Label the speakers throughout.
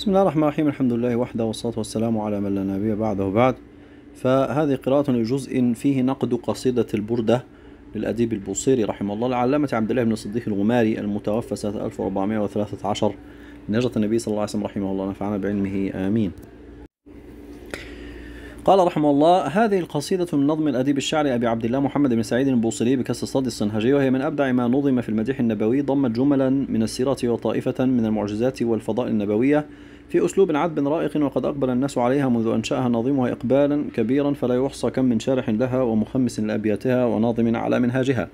Speaker 1: بسم الله الرحمن الرحيم الحمد لله وحده والصلاة والسلام على من لا نبي بعده بعد فهذه قراءة لجزء فيه نقد قصيدة البردة للأديب البوصيري رحمه الله العلامة عبد الله بن الصديق الغماري المتوفى سنة 1413 نجة النبي صلى الله عليه وسلم رحمه الله نفعنا بعلمه آمين قال رحمه الله هذه القصيدة من نظم الأديب الشعري أبي عبد الله محمد بن سعيد البوصيري بكسر الصاد الصنهجي وهي من أبدع ما نظم في المديح النبوي ضمت جملا من السيرة وطائفة من المعجزات والفضاء النبوية في أسلوب عذب رائق وقد أقبل الناس عليها منذ أنشأها نظمها إقبالا كبيرا فلا يحصى كم من شارح لها ومخمس لأبياتها وناظم على منهاجها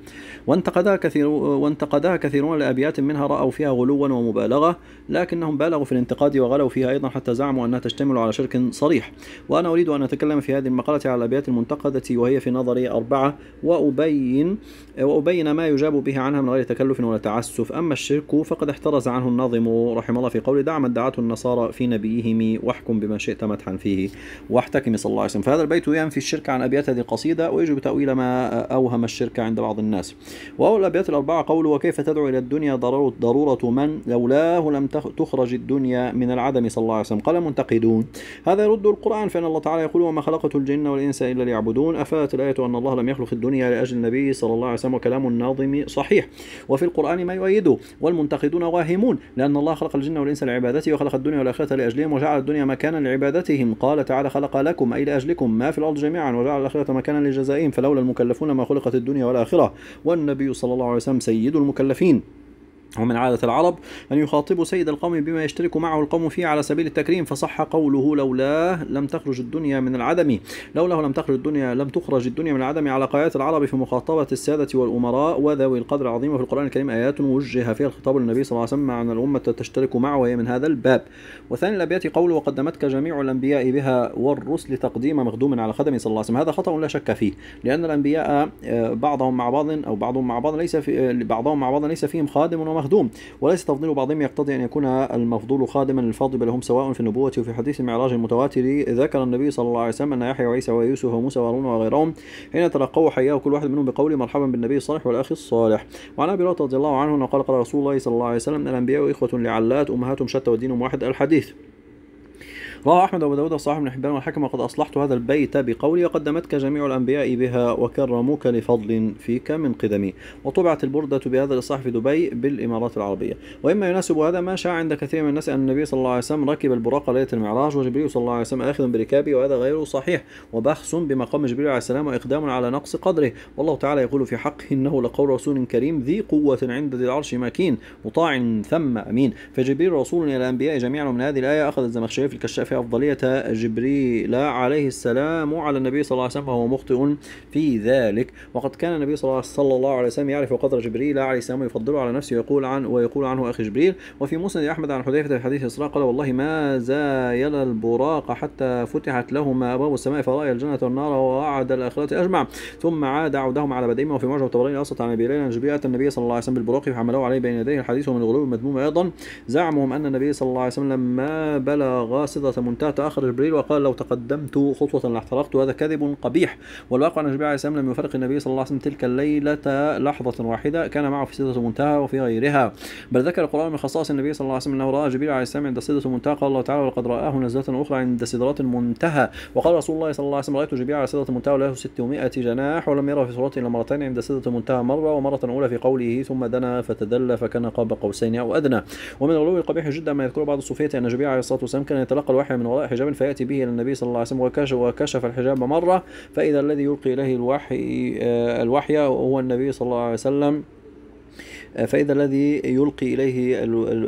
Speaker 1: وانتقدها, كثير وانتقدها كثيرون لأبيات منها رأوا فيها غلوا ومبالغة لكنهم بالغوا في الانتقاد وغلوا فيها أيضا حتى زعموا أنها تشتمل على شرك صريح وأنا أريد أن أتكلم في هذه المقالة على الأبيات المنتقدة وهي في نظري أربعة وأبين وأبين ما يجاب به عنها من غير تكلف ولا تعسف أما الشرك فقد احترز عنه الناظم رحمه الله في قول دعم الدعاة النصارى في نبيهم واحكم بما شئت مدحا فيه واحتكم صلى الله عليه وسلم فهذا البيت ينفي يعني الشرك عن أبيات هذه القصيدة ويجب تأويل ما أوهم الشرك عند بعض الناس وأول الأبيات الأربعة قوله وكيف تدعو إلى الدنيا ضرورة من لولاه لم تخرج الدنيا من العدم صلى الله عليه وسلم قال منتقدون هذا يرد القرآن فإن الله تعالى يقول وما خلقت الجن والإنس إلا ليعبدون أفات الآية أن الله لم يخلق الدنيا لأجل النبي صلى الله عليه وسلم وكلام الناظم صحيح وفي القرآن ما يؤيده والمنتقدون واهمون لأن الله خلق الجن والإنس لعبادته وخلق الدنيا والآخرة الآخرة لأجلهم وجعل الدنيا مكانا لعبادتهم قال تعالى خلق لكم أي لأجلكم ما في الأرض جميعا وجعل الآخرة مكانا لجزائهم فلولا المكلفون ما خلقت الدنيا والآخرة والنبي صلى الله عليه وسلم سيد المكلفين ومن عادة العرب أن يخاطبوا سيد القوم بما يشترك معه القوم فيه على سبيل التكريم فصح قوله لولاه لم تخرج الدنيا من العدم لولاه لم تخرج الدنيا لم تخرج الدنيا من العدم على قايات العرب في مخاطبة السادة والأمراء وذوي القدر العظيم وفي القرآن الكريم آيات وجه فيها الخطاب للنبي صلى الله عليه وسلم عن الأمة تشترك معه وهي من هذا الباب وثاني الأبيات قوله وقدمتك جميع الأنبياء بها والرسل تقديم مخدوم على خدم صلى الله عليه وسلم هذا خطأ لا شك فيه لأن الأنبياء آه، بعضهم مع بعض أو بعضهم مع بعض ليس في آه، بعضهم مع بعض ليس فيهم خادم مخدوم وليس تفضيل بعضهم يقتضي أن يكون المفضول خادما للفاضل بل هم سواء في النبوة وفي حديث المعراج المتواتر ذكر النبي صلى الله عليه وسلم أن يحيى وعيسى ويوسف وموسى وهارون وغيرهم حين تلقوا حياه كل واحد منهم بقول مرحبا بالنبي الصالح والأخ الصالح وعن أبي رضي الله عنه قال قال رسول الله صلى الله عليه وسلم الأنبياء إخوة لعلات أمهاتهم شتى ودينهم واحد الحديث رواه أحمد وأبو داود وصاحب بن حبان والحكم وقد أصلحت هذا البيت بقولي وقدمتك جميع الأنبياء بها وكرموك لفضل فيك من قدمي وطبعت البردة بهذا الإصلاح في دبي بالإمارات العربية وإما يناسب هذا ما شاع عند كثير من الناس أن النبي صلى الله عليه وسلم ركب البراق ليلة المعراج وجبريل صلى الله عليه وسلم آخذ بركابه وهذا غير صحيح وبخس بمقام جبريل عليه السلام وإقدام على نقص قدره والله تعالى يقول في حقه إنه لقول رسول كريم ذي قوة عند ذي العرش مكين مطاع ثم أمين فجبريل رسول إلى الأنبياء جميعا من هذه الآية أخذ الزمخشري في الكشاف أفضلية جبريل عليه السلام على النبي صلى الله عليه وسلم فهو مخطئ في ذلك وقد كان النبي صلى الله عليه وسلم يعرف قدر جبريل عليه السلام ويفضله على نفسه ويقول عن ويقول عنه أخي جبريل وفي مسند أحمد عن حذيفة في حديث إسراء قال والله ما زايل البراق حتى فتحت لهما أبواب السماء فرأي الجنة والنار ووعد الآخرة أجمع ثم عاد عودهم على بدئهم وفي معجم الطبراني أصلت عن أبي ليلى جبريل النبي صلى الله عليه وسلم بالبراق فحملوه عليه بين يديه الحديث ومن الغلو المذموم أيضا زعمهم أن النبي صلى الله عليه وسلم لما بلغ سدرة منتهى تاخر جبريل وقال لو تقدمت خطوه لاحترقت وهذا كذب قبيح والواقع ان جبريل عليه السلام لم يفرق النبي صلى الله عليه وسلم تلك الليله لحظه واحده كان معه في سدره منتهى وفي غيرها بل ذكر القران من خصائص النبي صلى الله عليه وسلم انه راى جبريل عليه السلام عند سدره منتهى قال الله تعالى ولقد راه نزله اخرى عند سدرات المنتهى وقال رسول الله صلى الله عليه وسلم رايت جبريل على سدره المنتهى وله 600 جناح ولم يرى في صورته الا مرتين عند سدره المنتهى مره ومره اولى في قوله ثم دنا فتدلى فكان قاب قوسين او ادنى ومن الغلو القبيح جدا ما يذكره بعض الصوفيه ان جبريل عليه الصلاه والسلام كان يتلقى الوحي واحد من وراء حجاب فيأتي به إلى النبي صلى الله عليه وسلم وكشف الحجاب مرة فإذا الذي يلقي إليه الوحي آه، الوحي هو النبي صلى الله عليه وسلم فإذا الذي يلقي إليه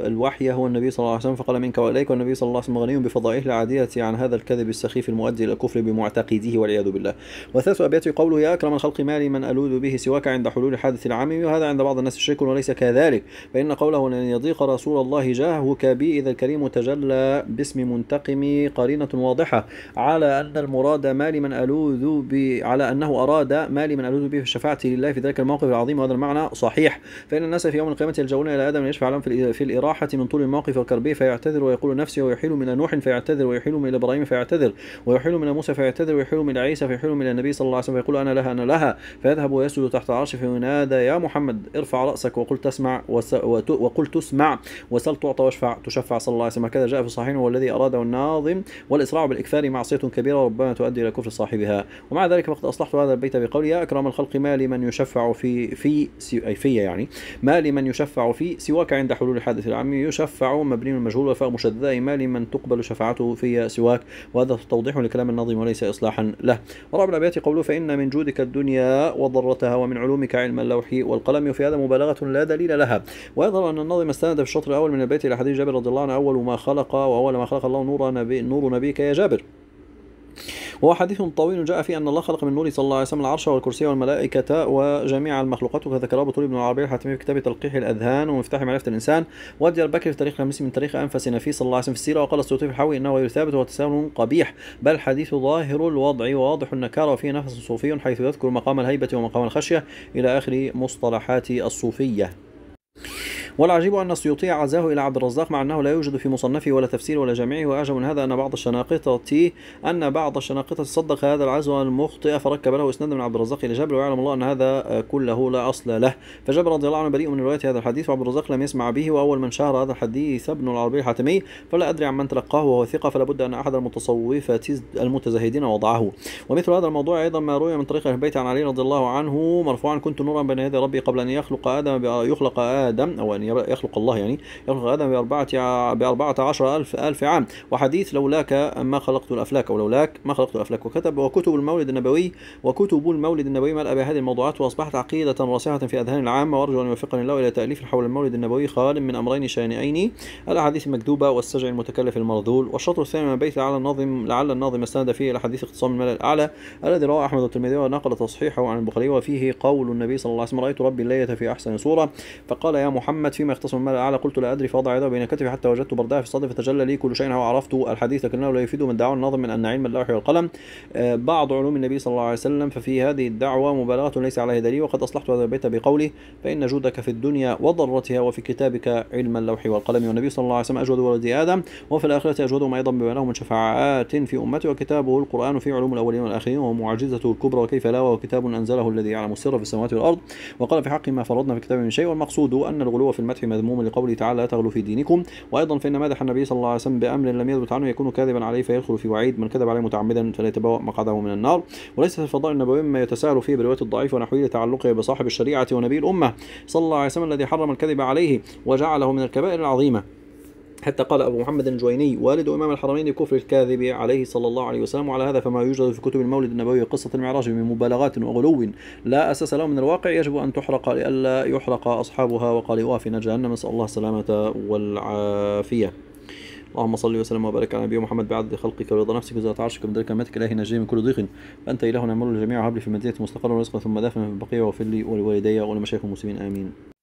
Speaker 1: الوحي هو النبي صلى الله عليه وسلم فقال منك وإليك والنبي صلى الله عليه وسلم غني بفضائله العادية عن هذا الكذب السخيف المؤدي إلى الكفر بمعتقديه والعياذ بالله وثلاث أبيات قوله يا أكرم الخلق مالي من ألوذ به سواك عند حلول حادث العام وهذا عند بعض الناس شرك وليس كذلك فإن قوله لن يضيق رسول الله جاهه كبي إذا الكريم تجلى باسم منتقم قرينة واضحة على أن المراد مالي من ألوذ به على أنه أراد مالي من ألوذ به في الشفاعة لله في ذلك الموقف العظيم وهذا المعنى صحيح فإن الناس الناس في يوم القيامة يلجؤون إلى آدم يشفع لهم في الإراحة من طول الموقف وكربه فيعتذر ويقول نفسي ويحيل من نوح فيعتذر ويحيل من إبراهيم فيعتذر ويحيل من موسى فيعتذر ويحيل من عيسى فيحيل من النبي صلى الله عليه وسلم فيقول أنا لها أنا لها فيذهب ويسجد تحت العرش فينادى يا محمد ارفع رأسك وقل تسمع وقل تسمع وسل تعطى واشفع تشفع صلى الله عليه وسلم كذا جاء في صحيح والذي أراده الناظم والإسراع بالإكثار معصية كبيرة ربما تؤدي إلى كفر صاحبها ومع ذلك فقد أصلحت هذا البيت بقول يا أكرم الخلق ما لمن يشفع في في أي في يعني ما لمن يشفع فيه سواك عند حلول الحادث العام يشفع مبني المجهول وفاء مشددة ما لمن تقبل شفاعته في سواك وهذا توضيح لكلام الناظم وليس إصلاحا له ورب الأبيات قوله فإن من جودك الدنيا وضرتها ومن علومك علم اللوح والقلم وفي هذا مبالغة لا دليل لها ويظهر أن الناظم استند في الشطر الأول من البيت إلى حديث جابر رضي الله عنه أول ما خلق وأول ما خلق الله نور نبي نور نبيك يا جابر وهو حديث طويل جاء فيه أن الله خلق من نور صلى الله عليه وسلم العرش والكرسي والملائكة وجميع المخلوقات وكذكر أبو بن العربي الحاتمي في كتاب تلقيح الأذهان ومفتاح معرفة الإنسان ودي البكري في تاريخ الخميس من تاريخ أنفس نفيس صلى الله عليه وسلم في السيرة وقال السيوطي في الحوي إنه غير ثابت وهو قبيح بل الحديث ظاهر الوضع وواضح النكارة وفيه نفس صوفي حيث يذكر مقام الهيبة ومقام الخشية إلى آخر مصطلحات الصوفية والعجيب أن السيوطي عزاه إلى عبد الرزاق مع أنه لا يوجد في مصنفه ولا تفسير ولا جامعه وأعجب من هذا أن بعض الشناقطة أن بعض الشناقطة صدق هذا العزو المخطئ فركب له إسنادا من عبد الرزاق إلى جبل ويعلم الله أن هذا كله لا أصل له فجبر رضي الله عنه بريء من رواية هذا الحديث وعبد الرزاق لم يسمع به وأول من شهر هذا الحديث ابن العربي الحاتمي فلا أدري عمن تلقاه وهو ثقة فلا بد أن أحد المتصوفة المتزهدين وضعه ومثل هذا الموضوع أيضا ما روي من طريق أهل البيت عن علي رضي الله عنه مرفوعا كنت نورا بين يدي ربي قبل أن يخلق آدم يخلق آدم أو أن يخلق الله يعني يخلق آدم بأربعة بأربعة عشر ألف ألف عام وحديث لولاك ما خلقت الأفلاك ولولاك ما خلقت الأفلاك وكتب وكتب المولد النبوي وكتب المولد النبوي ملأ بهذه الموضوعات وأصبحت عقيدة راسخة في أذهان العامة وأرجو أن يوفقني الله إلى تأليف حول المولد النبوي خال من أمرين شانئين الأحاديث المكذوبة والسجع المتكلف المرذول والشطر الثاني من بيت على الناظم لعل الناظم استند فيه إلى حديث اختصام الملأ الأعلى الذي رواه أحمد الترمذي ونقل تصحيحه عن البخاري وفيه قول النبي صلى الله عليه وسلم رأيت ربي الليلة في أحسن صورة فقال يا محمد فيما يختصم المال الأعلى قلت لا أدري فأضع يده بين كتفي حتى وجدت بردها في الصدر فتجلى لي كل شيء وعرفته الحديث لكنه لا يفيد من دعوى الناظم من أن علم اللوح والقلم آه، بعض علوم النبي صلى الله عليه وسلم ففي هذه الدعوة مبالغة ليس عليها دليل وقد أصلحت هذا البيت بقوله فإن جودك في الدنيا وضرتها وفي كتابك علم اللوح والقلم والنبي صلى الله عليه وسلم أجود ولد آدم وفي الآخرة أجودهم أيضا بما لهم من شفاعات في أمته وكتابه القرآن في علوم الأولين والآخرين ومعجزته الكبرى وكيف لا وكتاب أنزله الذي يعلم السر في السماوات والأرض وقال في حق ما فرضنا في كتاب من شيء والمقصود أن الغلو في في المدح مذموم لقوله تعالى لا تغلوا في دينكم وايضا فان مدح النبي صلى الله عليه وسلم بامر لم يثبت عنه يكون كاذبا عليه فيدخل في وعيد من كذب عليه متعمدا فليتبوأ مقعده من النار وليس في الفضائل النبوي مما يتساءل فيه بروايه الضعيف ونحوه لتعلقه بصاحب الشريعه ونبي الامه صلى الله عليه وسلم الذي حرم الكذب عليه وجعله من الكبائر العظيمه حتى قال أبو محمد الجويني والد إمام الحرمين الكفر الكاذب عليه صلى الله عليه وسلم وعلى هذا فما يوجد في كتب المولد النبوي قصة المعراج من مبالغات وغلو لا أساس له من الواقع يجب أن تحرق لئلا يحرق أصحابها وقالوا في جهنم نسأل الله السلامة والعافية اللهم صل وسلم وبارك على نبينا محمد بعد خلقك ورضا نفسك وزاد عرشك ذلك ملكك الاله نجي من كل ضيق فانت اله مر الجميع وهب لي في مدينه مستقر ورزقا ثم دافن في البقيع واغفر لي ولوالدي ولمشايخ المسلمين امين